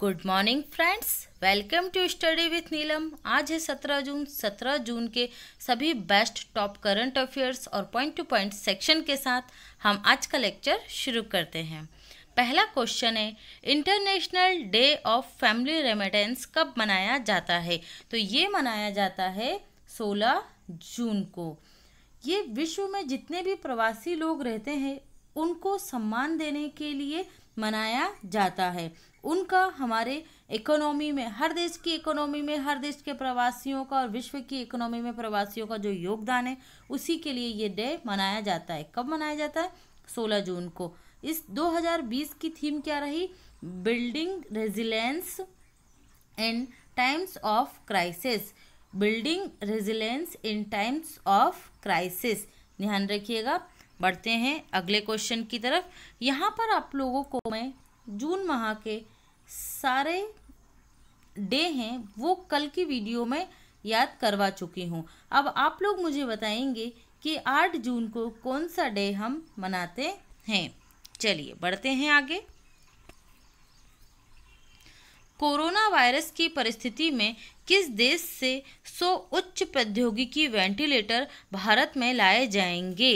good morning friends welcome to study with Neelam आज है 17 जून 17 जून के सभी बेस्ट टॉप करंट अफेयर्स और पॉइंट टू पॉइंट सेक्शन के साथ हम आज का लेक्चर शुरू करते हैं पहला क्वेश्चन है international day of family remittance कब मनाया जाता है तो ये मनाया जाता है 16 जून को ये विश्व में जितने भी प्रवासी लोग रहते हैं उनको सम्मान देने के लिए मनाया जाता है उनका हमारे इकोनॉमी में हर देश की इकोनॉमी में हर देश के प्रवासियों का और विश्व की इकोनॉमी में प्रवासियों का जो योगदान है उसी के लिए ये डे मनाया जाता है कब मनाया जाता है सोलह जून को इस 2020 की थीम क्या रही building resilience in times of crisis building resilience in times of crisis ध्यान रखिएगा बढ़ते हैं अगले क्वेश्चन की तरफ यहाँ पर आप लोगों को मैं जून माह के सारे डे हैं वो कल की वीडियो में याद करवा चुकी हूँ अब आप लोग मुझे बताएंगे कि 8 जून को कौन सा डे हम मनाते हैं चलिए बढ़ते हैं आगे कोरोना वायरस की परिस्थिति में किस देश से 100 उच्च प्रौद्योगिकी वेंटिलेटर भारत में लाए जाएंगे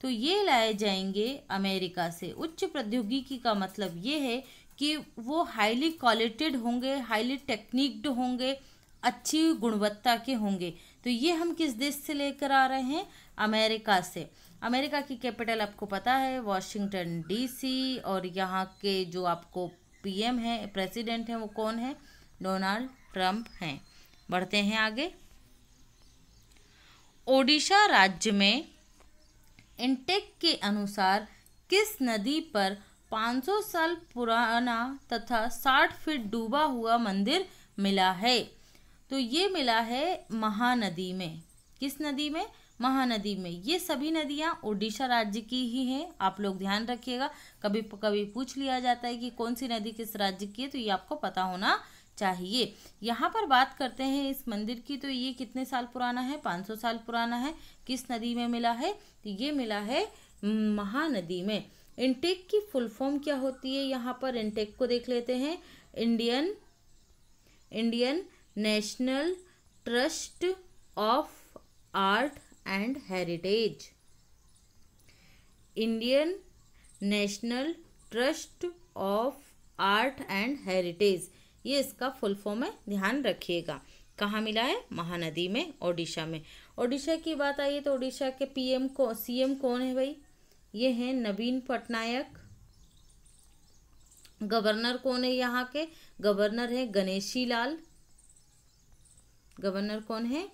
तो ये लाए जाएंगे अमेरिका से उच्च प्रौद्योगिकी का मतलब ये है कि वो हाईली क्वालिटेड होंगे हाईली टेक्निक्ड होंगे अच्छी गुणवत्ता के होंगे तो ये हम किस देश से लेकर आ रहे हैं अमेरिका से अमेरिका की कैपिटल आपको पता है वाशिंगटन डीसी और यहाँ के जो आपको पीएम है प्रेसिडेंट हैं वो कौन है डोनाल्ड ट्रंप हैं बढ़ते हैं आगे ओडिशा राज्य में इंटेक के अनुसार किस नदी पर 500 साल पुराना तथा 60 फीट डूबा हुआ मंदिर मिला है तो ये मिला है महानदी में किस नदी में महानदी में ये सभी नदियाँ उड़ीसा राज्य की ही हैं आप लोग ध्यान रखिएगा कभी कभी पूछ लिया जाता है कि कौन सी नदी किस राज्य की है तो ये आपको पता होना चाहिए यहाँ पर बात करते हैं इस मंदिर की तो ये कितने साल पुराना है 500 साल पुराना है किस नदी में मिला है तो ये मिला है महानदी में इनटेक की फुल फॉर्म क्या होती है यहाँ पर इनटेक को देख लेते हैं Indian Indian National Trust of Art and Heritage Indian National Trust of Art and Heritage ये इसका फुल फॉर्म है ध्यान रखिएगा कहाँ मिला है महानदी में ओडिशा में ओडिशा की बात आई तो ओडिशा के पीएम को सीएम कौन है भाई ये हैं नवीन पटनायक गवर्नर कौन है यहाँ के गवर्नर है गणेशी लाल गवर्नर कौन है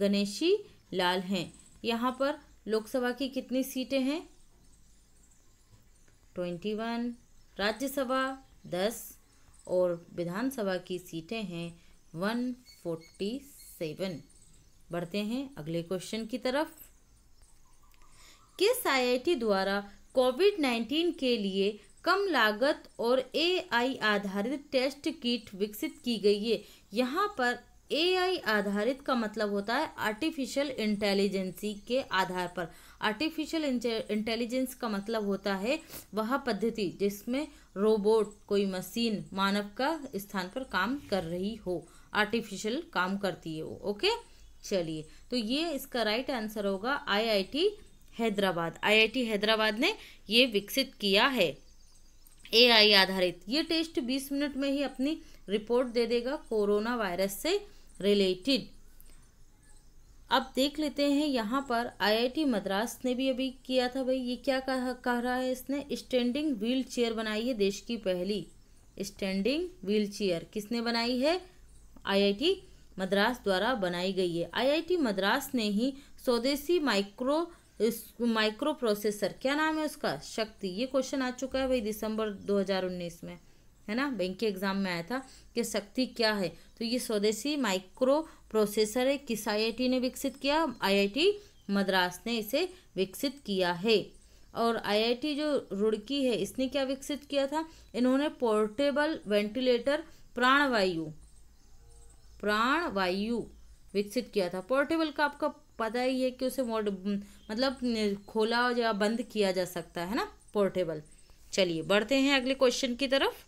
गणेशी लाल हैं यहाँ पर लोकसभा की कितनी सीटें हैं ट्वेंटी वन राज्यसभा दस और विधानसभा की सीटें हैं वन फोर्टी सेवन बढ़ते हैं अगले क्वेश्चन की तरफ किस आईआईटी द्वारा कोविड 19 के लिए कम लागत और एआई आधारित टेस्ट किट विकसित की गई है यहाँ पर एआई आधारित का मतलब होता है आर्टिफिशियल इंटेलिजेंसी के आधार पर आर्टिफिशियल इंटेलिजेंस का मतलब होता है वह पद्धति जिसमें रोबोट कोई मशीन मानव का स्थान पर काम कर रही हो आर्टिफिशियल काम करती है वो ओके चलिए तो ये इसका राइट आंसर होगा आईआईटी हैदराबाद आईआईटी हैदराबाद ने ये विकसित किया है एआई आधारित ये टेस्ट 20 मिनट में ही अपनी रिपोर्ट दे देगा कोरोना वायरस से रिलेटेड अब देख लेते हैं यहाँ पर आईआईटी मद्रास ने भी अभी किया था भाई ये क्या कह, कह रहा है इसने स्टैंडिंग व्हील चेयर बनाई है देश की पहली स्टैंडिंग व्हील चेयर किसने बनाई है आईआईटी मद्रास द्वारा बनाई गई है आईआईटी मद्रास ने ही स्वदेशी माइक्रो इस माइक्रो प्रोसेसर क्या नाम है उसका शक्ति ये क्वेश्चन आ चुका है भाई दिसंबर 2019 में है ना बैंक के एग्जाम में आया था कि शक्ति क्या है तो ये स्वदेशी माइक्रो प्रोसेसर है किस आईआईटी ने विकसित किया आईआईटी मद्रास ने इसे विकसित किया है और आईआईटी जो रुड़की है इसने क्या विकसित किया था इन्होंने पोर्टेबल वेंटिलेटर प्राणवायु प्राणवायु विकसित किया था पोर्टेबल का आपका पता ही है कि उसे मोड मतलब खोला या बंद किया जा सकता है ना पोर्टेबल चलिए बढ़ते हैं अगले क्वेश्चन की तरफ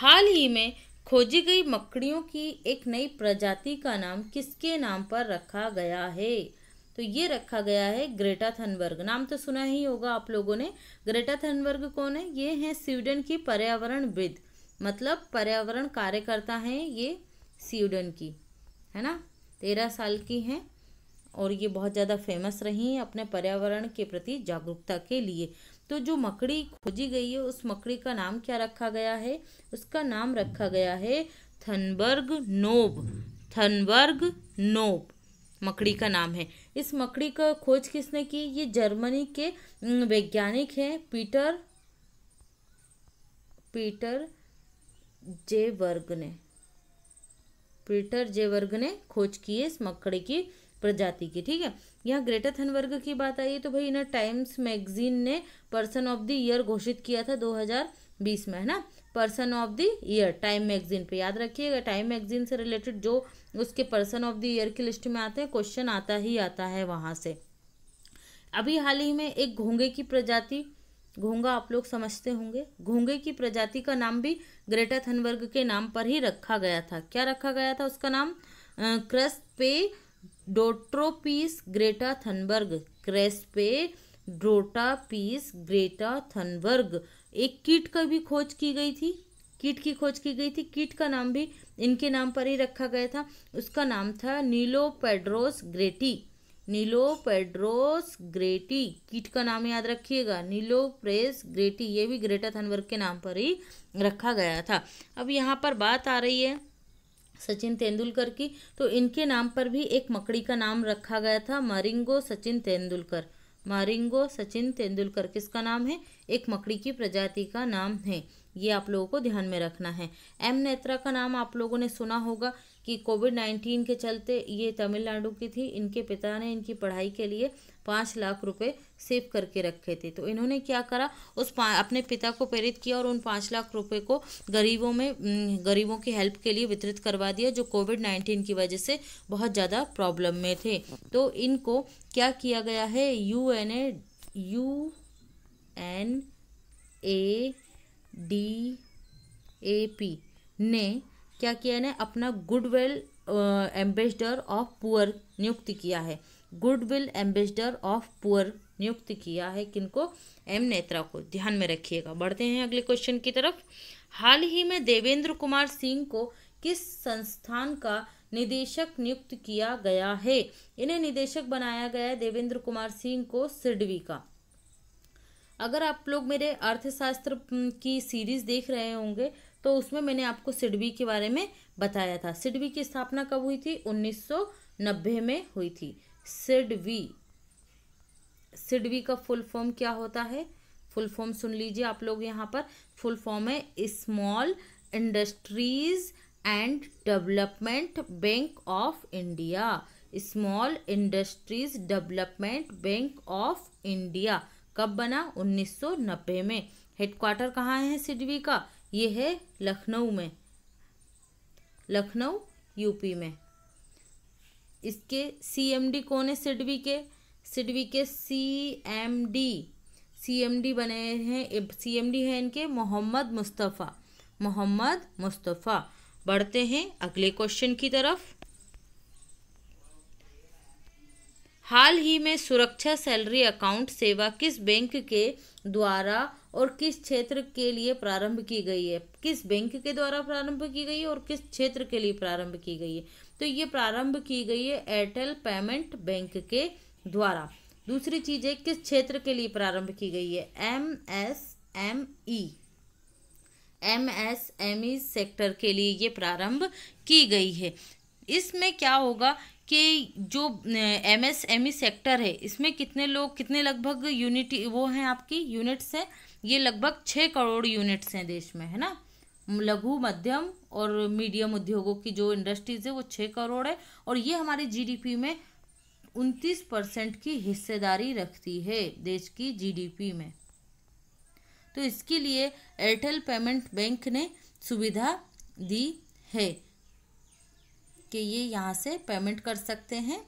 हाल ही में खोजी गई मकड़ियों की एक नई प्रजाति का नाम किसके नाम पर रखा गया है तो ये रखा गया है ग्रेटा थनबर्ग नाम तो सुना ही होगा आप लोगों ने ग्रेटा थनबर्ग कौन है ये हैं स्वीडन की पर्यावरण विद मतलब पर्यावरण कार्यकर्ता हैं ये स्वीडन की है ना तेरह साल की हैं और ये बहुत ज़्यादा फेमस रही हैं अपने पर्यावरण के प्रति जागरूकता के लिए तो जो मकड़ी खोजी गई है उस मकड़ी का नाम क्या रखा गया है उसका नाम रखा गया है थनबर्ग नोब थनबर्ग नोब मकड़ी का नाम है इस मकड़ी का खोज किसने की ये जर्मनी के वैज्ञानिक हैं पीटर पीटर जे वर्ग ने पीटर जे वर्ग ने खोज की है इस मकड़ी की प्रजाति की ठीक है यहाँ ग्रेटर थन वर्ग की बात आई है तो भाई इन्हें टाइम्स मैगजीन ने पर्सन ऑफ द ईयर घोषित किया था 2020 में है ना person of the year Time magazine पे याद रखिएगा टाइम मैगजीन से रिलेटेड जो उसके पर्सन ऑफ द ईयर की लिस्ट में आते हैं क्वेश्चन आता ही आता है वहाँ से अभी हाल ही में एक घोंगे की प्रजाति घोंगा आप लोग समझते होंगे घोंगे की प्रजाति का नाम भी ग्रेटा थनबर्ग के नाम पर ही रखा गया था क्या रखा गया था उसका नाम Craspedotropis Greta Thunberg Craspedotropis Greta Thunberg एक कीट का भी खोज की गई थी कीट की खोज की गई थी कीट का नाम भी इनके नाम पर ही रखा गया था उसका नाम था नीलो पेड्रोस ग्रेटी नीलो पेड्रोस ग्रेटी कीट का नाम याद रखिएगा नीलो प्रेस ग्रेटी ये भी ग्रेटा थनवर्ग के नाम पर ही रखा गया था अब यहाँ पर बात आ रही है सचिन तेंदुलकर की तो इनके नाम पर भी एक मकड़ी का नाम रखा गया था मारिंगो सचिन तेंदुलकर मारिंगो सचिन तेंदुलकर किसका नाम है एक मकड़ी की प्रजाति का नाम है ये आप लोगों को ध्यान में रखना है एम नेत्रा का नाम आप लोगों ने सुना होगा कि कोविड नाइन्टीन के चलते ये तमिलनाडु की थी इनके पिता ने इनकी पढ़ाई के लिए पाँच लाख रुपए सेव करके रखे थे तो इन्होंने क्या करा उस अपने पिता को प्रेरित किया और उन पाँच लाख रुपए को गरीबों में गरीबों की हेल्प के लिए वितरित करवा दिया जो कोविड नाइन्टीन की वजह से बहुत ज़्यादा प्रॉब्लम में थे तो इनको क्या किया गया है U N A U N A D A P ने क्या किया ने अपना गुडविल एम्बेसडर ऑफ पुअर नियुक्त किया है गुडविल एम्बेसडर ऑफ पुअर नियुक्त किया है किनको एम नेत्रा को ध्यान में रखिएगा बढ़ते हैं अगले क्वेश्चन की तरफ हाल ही में देवेंद्र कुमार सिंह को किस संस्थान का निदेशक नियुक्त किया गया है इन्हें निदेशक बनाया गया है देवेंद्र कुमार सिंह को सिडवी का अगर आप लोग मेरे अर्थशास्त्र की सीरीज देख रहे होंगे तो उसमें मैंने आपको सिडबी के बारे में बताया था सिडबी की स्थापना कब हुई थी 1990 में हुई थी सिडवी सिडवी का फुल फॉर्म क्या होता है फुल फॉर्म सुन लीजिए आप लोग यहाँ पर फुल फॉर्म है Small Industries and Development Bank of India Small Industries Development Bank of India कब बना 1990 में हेडक्वार्टर कहाँ है सिडवी का ये है लखनऊ में लखनऊ यूपी में इसके सीएमडी कौन है सिडवी के सिडवी के सीएमडी सीएमडी बने हैं सीएमडी हैं इनके मोहम्मद मुस्तफ़ा मोहम्मद मुस्तफ़ा बढ़ते हैं अगले क्वेश्चन की तरफ हाल ही में सुरक्षा सैलरी अकाउंट सेवा किस बैंक के द्वारा और किस क्षेत्र के लिए प्रारंभ की गई है किस बैंक के द्वारा प्रारंभ की गई है और किस क्षेत्र के लिए प्रारंभ की गई है तो ये प्रारंभ की गई है एयरटेल पेमेंट बैंक के द्वारा दूसरी चीज़ है किस क्षेत्र के लिए प्रारंभ की गई है M S M E M S M E sector के लिए ये प्रारंभ की गई है इसमें क्या होगा कि जो एमएसएमई सेक्टर e है इसमें कितने लोग कितने लगभग यूनिट वो हैं आपकी यूनिट्स हैं ये लगभग छः करोड़ यूनिट्स हैं देश में है ना लघु मध्यम और मीडियम उद्योगों की जो इंडस्ट्रीज है वो छः करोड़ है और ये हमारे जीडीपी में उनतीस परसेंट की हिस्सेदारी रखती है देश की जीडीपी में तो इसके लिए एयरटेल पेमेंट बैंक ने सुविधा दी है कि ये यहाँ से पेमेंट कर सकते हैं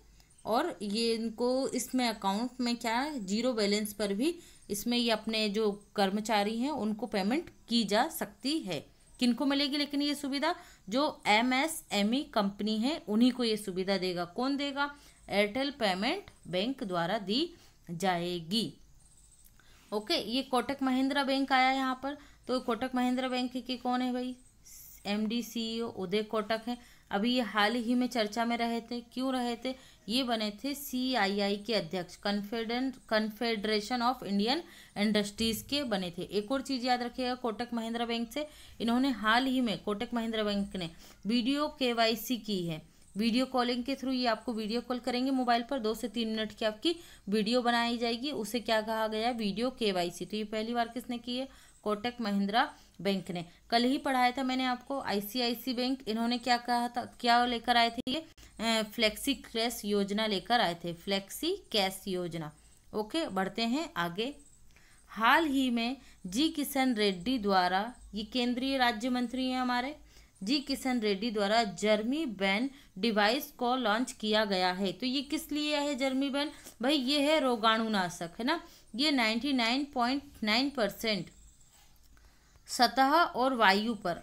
और ये इनको इसमें अकाउंट में क्या जीरो बैलेंस पर भी इसमें ये अपने जो कर्मचारी हैं उनको पेमेंट की जा सकती है किनको मिलेगी लेकिन ये सुविधा जो M S M E company है उन्हीं को ये सुविधा देगा कौन देगा एयरटेल पेमेंट बैंक द्वारा दी जाएगी ओके ये कोटक महिंद्रा बैंक आया यहाँ पर तो कोटक महिंद्रा बैंक के कौन है भाई M D C O Uday Kotak है अभी ये हाल ही में चर्चा में रहे थे क्यों रहे थे ये बने थे सीआईआई के अध्यक्ष confident Confederation of Indian Industries के बने थे एक और चीज़ याद रखिएगा कोटक महिंद्रा बैंक से इन्होंने हाल ही में कोटक महिंद्रा बैंक ने वीडियो के की है वीडियो कॉलिंग के थ्रू ये आपको वीडियो कॉल करेंगे मोबाइल पर दो से तीन मिनट की आपकी वीडियो बनाई जाएगी उसे क्या कहा गया वीडियो के तो ये पहली बार किसने की है कोटक महिंद्रा बैंक ने कल ही पढ़ाया था मैंने आपको आईसीआईसी बैंक इन्होंने क्या कहा था क्या लेकर आए थे ये फ्लेक्सी कैश योजना लेकर आए थे फ्लेक्सी कैश योजना ओके बढ़ते हैं आगे हाल ही में जी किशन रेड्डी द्वारा ये केंद्रीय राज्य मंत्री हैं हमारे जी किशन रेड्डी द्वारा जर्मी बैन डिवाइस को लॉन्च किया गया है तो ये किस लिए है जर्मी बैन भाई ये है रोगाणुनाशक है ना ये ninety nine point nine percent सतह और वायु पर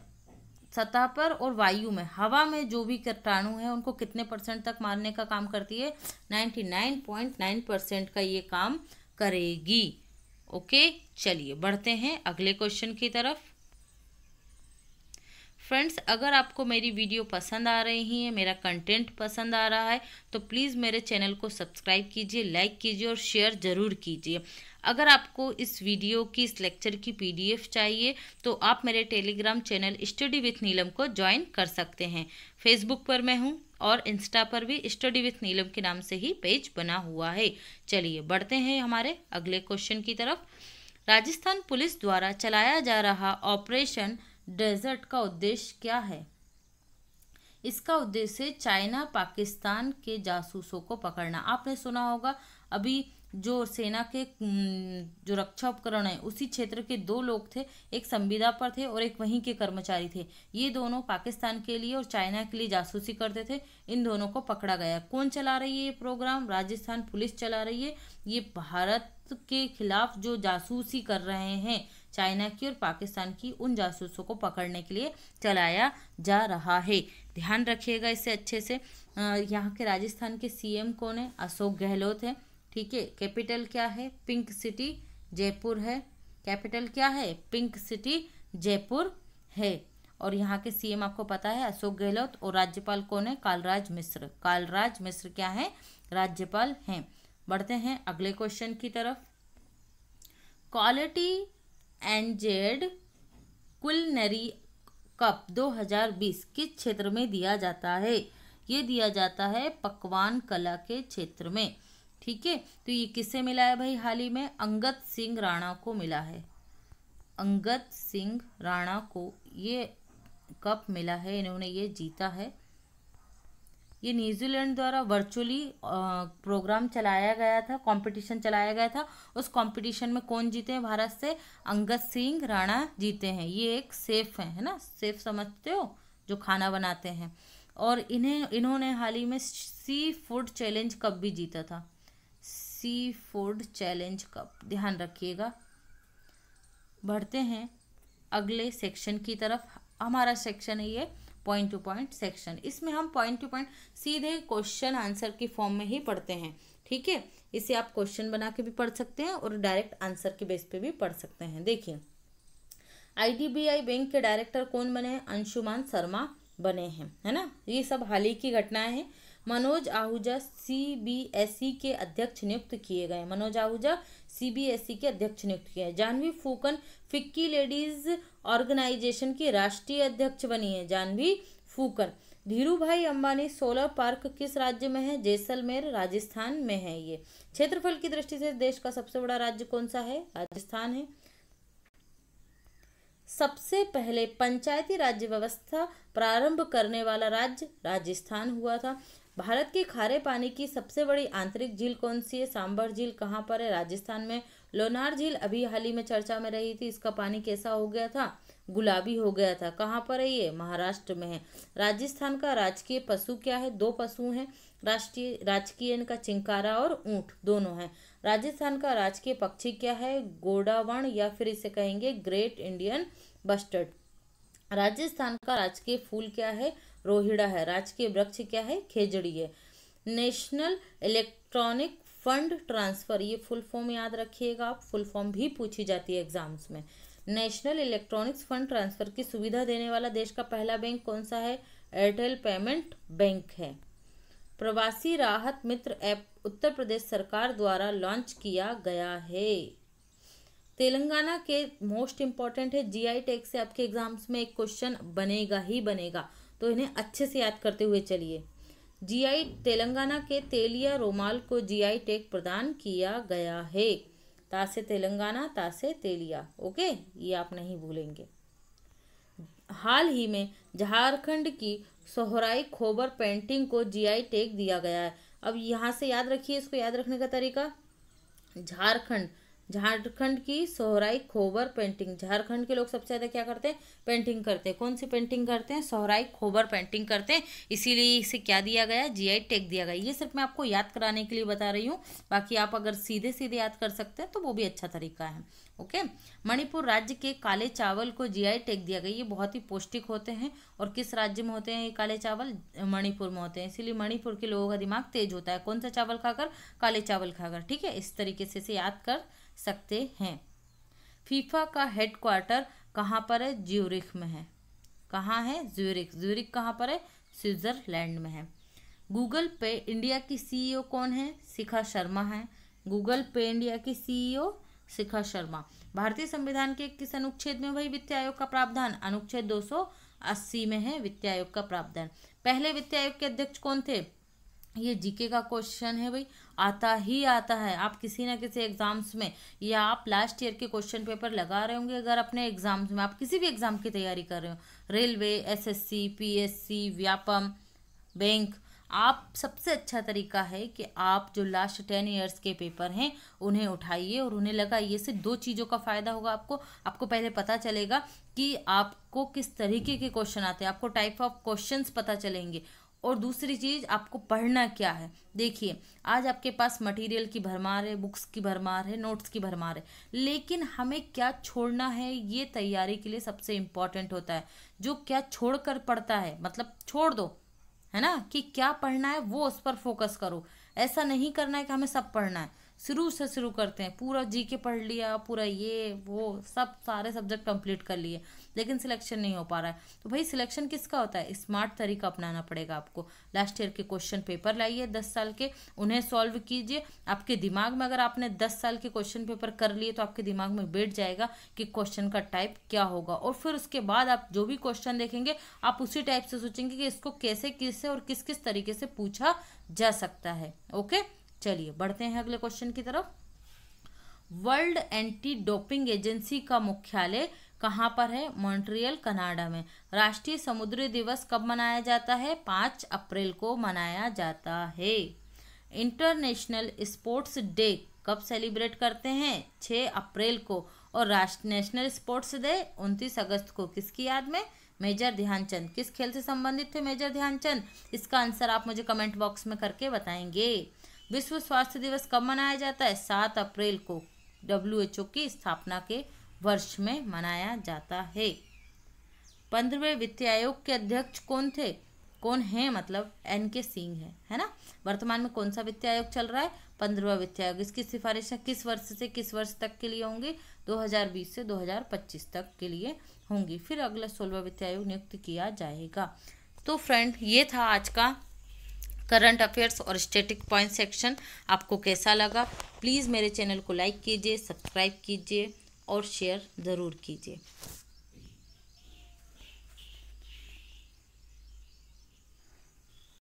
सतह पर और वायु में हवा में जो भी कीटाणु हैं उनको कितने परसेंट तक मारने का काम करती है ninety nine point nine percent का ये काम करेगी ओके चलिए बढ़ते हैं अगले क्वेश्चन की तरफ फ्रेंड्स अगर आपको मेरी वीडियो पसंद आ रही है मेरा कंटेंट पसंद आ रहा है तो प्लीज़ मेरे चैनल को सब्सक्राइब कीजिए लाइक कीजिए और शेयर ज़रूर कीजिए अगर आपको इस वीडियो की इस लेक्चर की पीडीएफ चाहिए तो आप मेरे Telegram channel study with Neelam को ज्वाइन कर सकते हैं फेसबुक पर मैं हूँ और इंस्टा पर भी स्टडी विथ नीलम के नाम से ही पेज बना हुआ है चलिए बढ़ते हैं हमारे अगले क्वेश्चन की तरफ राजस्थान पुलिस द्वारा चलाया जा रहा ऑपरेशन डेजर्ट का उद्देश्य क्या है इसका उद्देश्य चाइना पाकिस्तान के जासूसों को पकड़ना आपने सुना होगा अभी जो सेना के जो रक्षा उपकरण है उसी क्षेत्र के दो लोग थे एक संविदा पर थे और एक वहीं के कर्मचारी थे ये दोनों पाकिस्तान के लिए और चाइना के लिए जासूसी करते थे इन दोनों को पकड़ा गया कौन चला रही है ये प्रोग्राम राजस्थान पुलिस चला रही है ये भारत के खिलाफ जो जासूसी कर रहे हैं चाइना की और पाकिस्तान की उन जासूसों को पकड़ने के लिए चलाया जा रहा है ध्यान रखिएगा इसे अच्छे से यहाँ के राजस्थान के सीएम कौन है अशोक गहलोत है ठीक है कैपिटल क्या है पिंक सिटी जयपुर है कैपिटल क्या है पिंक सिटी जयपुर है और यहाँ के सीएम आपको पता है अशोक गहलोत और राज्यपाल कौन है कालराज मिश्र कालराज मिश्र क्या है राज्यपाल हैं बढ़ते हैं अगले क्वेश्चन की तरफ क्वालिटी एनजेड कुलनरी कप 2020 किस क्षेत्र में दिया जाता है ये दिया जाता है पकवान कला के क्षेत्र में ठीक है तो ये किससे मिला है भाई हाल ही में अंगद सिंह राणा को मिला है अंगद सिंह राणा को ये कप मिला है इन्होंने ये जीता है ये न्यूजीलैंड द्वारा वर्चुअली प्रोग्राम चलाया गया था कंपटीशन चलाया गया था उस कंपटीशन में कौन जीते हैं भारत से अंगद सिंह राणा जीते हैं ये एक सेफ है है ना सेफ समझते हो जो खाना बनाते हैं और इन्हें इन्होंने हाल ही में सी फूड चैलेंज कप भी जीता था सी फूड चैलेंज कप ध्यान रखिएगा बढ़ते हैं अगले सेक्शन की तरफ हमारा सेक्शन है ये पॉइंट टू पॉइंट सेक्शन इसमें हम पॉइंट टू पॉइंट सीधे क्वेश्चन आंसर की फॉर्म में ही पढ़ते हैं ठीक है इसे आप क्वेश्चन बना के भी पढ़ सकते हैं और डायरेक्ट आंसर के बेस पे भी पढ़ सकते हैं देखिए आईडीबीआई बैंक के डायरेक्टर कौन बने हैं अंशुमान शर्मा बने हैं है ना ये सब हाल ही की घटनाएं हैं मनोज आहूजा सीबीएसई e के अध्यक्ष नियुक्त किए गए मनोज आहूजा सीबीएसई e के अध्यक्ष नियुक्त किए Janhavi Phukan FICCI ladies organisation की राष्ट्रीय अध्यक्ष बनी है जानवी फूकन धीरू भाई अम्बानी सोलर पार्क किस राज्य में है जैसलमेर राजस्थान में है ये क्षेत्रफल की दृष्टि से देश का सबसे बड़ा राज्य कौन सा है राजस्थान है सबसे पहले पंचायती राज्य व्यवस्था प्रारंभ करने वाला राज्य राजस्थान हुआ था भारत के खारे पानी की सबसे बड़ी आंतरिक झील कौन सी है सांबर झील कहाँ पर है राजस्थान में लोनार झील अभी हाल ही में चर्चा में रही थी इसका पानी कैसा हो गया था गुलाबी हो गया था कहाँ पर है ये महाराष्ट्र में है राजस्थान का राजकीय पशु क्या है दो पशु हैं राष्ट्रीय राजकीय इनका चिंकारा और ऊंट दोनों हैं राजस्थान का राजकीय पक्षी क्या है गोडावण या फिर इसे कहेंगे ग्रेट इंडियन बस्टर्ड राजस्थान का राजकीय फूल क्या है रोहिड़ा है राजकीय वृक्ष क्या है खेजड़ी है नेशनल इलेक्ट्रॉनिक फंड ट्रांसफ़र ये फुल फॉर्म याद रखिएगा आप फुल फॉर्म भी पूछी जाती है एग्जाम्स में नेशनल इलेक्ट्रॉनिक्स फंड ट्रांसफ़र की सुविधा देने वाला देश का पहला बैंक कौन सा है एयरटेल पेमेंट बैंक है प्रवासी राहत मित्र ऐप उत्तर प्रदेश सरकार द्वारा लॉन्च किया गया है तेलंगाना के मोस्ट इंपॉर्टेंट है जीआई टेक से आपके एग्जाम्स में एक क्वेश्चन बनेगा ही बनेगा तो इन्हें अच्छे से याद करते हुए चलिए जीआई तेलंगाना के तेलिया रोमाल को जीआई टैग प्रदान किया गया है तासे तेलंगाना तासे तेलिया ओके ये आप नहीं भूलेंगे हाल ही में झारखंड की सोहराई खोबर पेंटिंग को जीआई टैग दिया गया है अब यहाँ से याद रखिए इसको याद रखने का तरीका झारखंड झारखंड की सोहराई खोबर पेंटिंग झारखंड के लोग सबसे ज़्यादा क्या करते हैं पेंटिंग करते हैं कौन सी पेंटिंग करते हैं सोहराई खोबर पेंटिंग करते हैं इसीलिए इसे क्या दिया गया जीआई टैग दिया गया ये सिर्फ मैं आपको याद कराने के लिए बता रही हूँ बाकी आप अगर सीधे सीधे याद कर सकते हैं तो वो भी अच्छा तरीका है ओके मणिपुर राज्य के काले चावल को आई टैग दिया गया ये बहुत ही पौष्टिक होते हैं और किस राज्य में होते हैं ये काले चावल मणिपुर में होते हैं इसीलिए मणिपुर के लोगों का दिमाग तेज होता है कौन सा चावल खाकर काले चावल खाकर ठीक है इस तरीके से इसे याद कर सकते हैं फीफा का हेड क्वार्टर कहाँ पर है ज्यूरिख में है कहाँ है ज्यूरिख ज्यूरिख कहाँ पर है स्विट्ज़रलैंड में है गूगल पे इंडिया की सीईओ e कौन है शिखा शर्मा है गूगल पे इंडिया की सीईओ e शिखा शर्मा भारतीय संविधान के किस अनुच्छेद में वही वित्त आयोग का प्रावधान अनुच्छेद दो में है वित्त आयोग का प्रावधान पहले वित्त आयोग के अध्यक्ष कौन थे ये जीके का क्वेश्चन है भाई आता ही आता है आप किसी ना किसी एग्ज़ाम्स में या आप लास्ट ईयर के क्वेश्चन पेपर लगा रहे होंगे अगर अपने एग्ज़ाम्स में आप किसी भी एग्ज़ाम की तैयारी कर रहे हो railway SSC PSC Vyapam bank आप सबसे अच्छा तरीका है कि आप जो लास्ट टेन ईयर्स के पेपर हैं उन्हें उठाइए और उन्हें लगाइए से दो चीज़ों का फ़ायदा होगा आपको आपको पहले पता चलेगा कि आपको किस तरीके के क्वेश्चन आते हैं आपको टाइप ऑफ क्वेश्चंस पता चलेंगे और दूसरी चीज़ आपको पढ़ना क्या है देखिए आज आपके पास मटेरियल की भरमार है बुक्स की भरमार है नोट्स की भरमार है लेकिन हमें क्या छोड़ना है ये तैयारी के लिए सबसे इम्पॉर्टेंट होता है जो क्या छोड़ कर पड़ता है मतलब छोड़ दो है ना कि क्या पढ़ना है वो उस पर फोकस करो ऐसा नहीं करना है कि हमें सब पढ़ना है शुरू से शुरू करते हैं पूरा जी के पढ़ लिया पूरा ये वो सब सारे सब्जेक्ट कंप्लीट कर लिए लेकिन सिलेक्शन नहीं हो पा रहा है तो भाई सिलेक्शन किसका होता है स्मार्ट तरीका अपनाना पड़ेगा आपको लास्ट ईयर के क्वेश्चन पेपर लाइए दस साल के उन्हें सॉल्व कीजिए आपके दिमाग में अगर आपने दस साल के क्वेश्चन पेपर कर लिए तो आपके दिमाग में बैठ जाएगा कि क्वेश्चन का टाइप क्या होगा और फिर उसके बाद आप जो भी क्वेश्चन देखेंगे आप उसी टाइप से सोचेंगे कि इसको कैसे किससे और किस किस तरीके से पूछा जा सकता है ओके चलिए बढ़ते हैं अगले क्वेश्चन की तरफ वर्ल्ड एंटी डोपिंग एजेंसी का मुख्यालय कहाँ पर है मॉन्ट्रियल कनाडा में राष्ट्रीय समुद्री दिवस कब मनाया जाता है पाँच अप्रैल को मनाया जाता है इंटरनेशनल स्पोर्ट्स डे कब सेलिब्रेट करते हैं छः अप्रैल को और राष्ट्र नेशनल स्पोर्ट्स डे उनतीस अगस्त को किसकी याद में मेजर ध्यानचंद किस खेल से संबंधित थे मेजर ध्यानचंद इसका आंसर आप मुझे कमेंट बॉक्स में करके बताएंगे विश्व स्वास्थ्य दिवस कब मनाया जाता है सात अप्रैल को डब्ल्यू की स्थापना के वर्ष में मनाया जाता है पंद्रहवें वित्त आयोग के अध्यक्ष कौन थे कौन है मतलब एन के सिंह है है ना वर्तमान में कौन सा वित्त आयोग चल रहा है पंद्रहवा वित्त आयोग इसकी सिफारिशें किस वर्ष से किस वर्ष तक के लिए होंगी 2020 से 2025 तक के लिए होंगी फिर अगला सोलवा वित्त आयोग नियुक्त किया जाएगा तो फ्रेंड ये था आज का करंट अफेयर्स और स्टेटिक पॉइंट सेक्शन आपको कैसा लगा प्लीज़ मेरे चैनल को लाइक कीजिए सब्सक्राइब कीजिए और शेयर ज़रूर कीजिए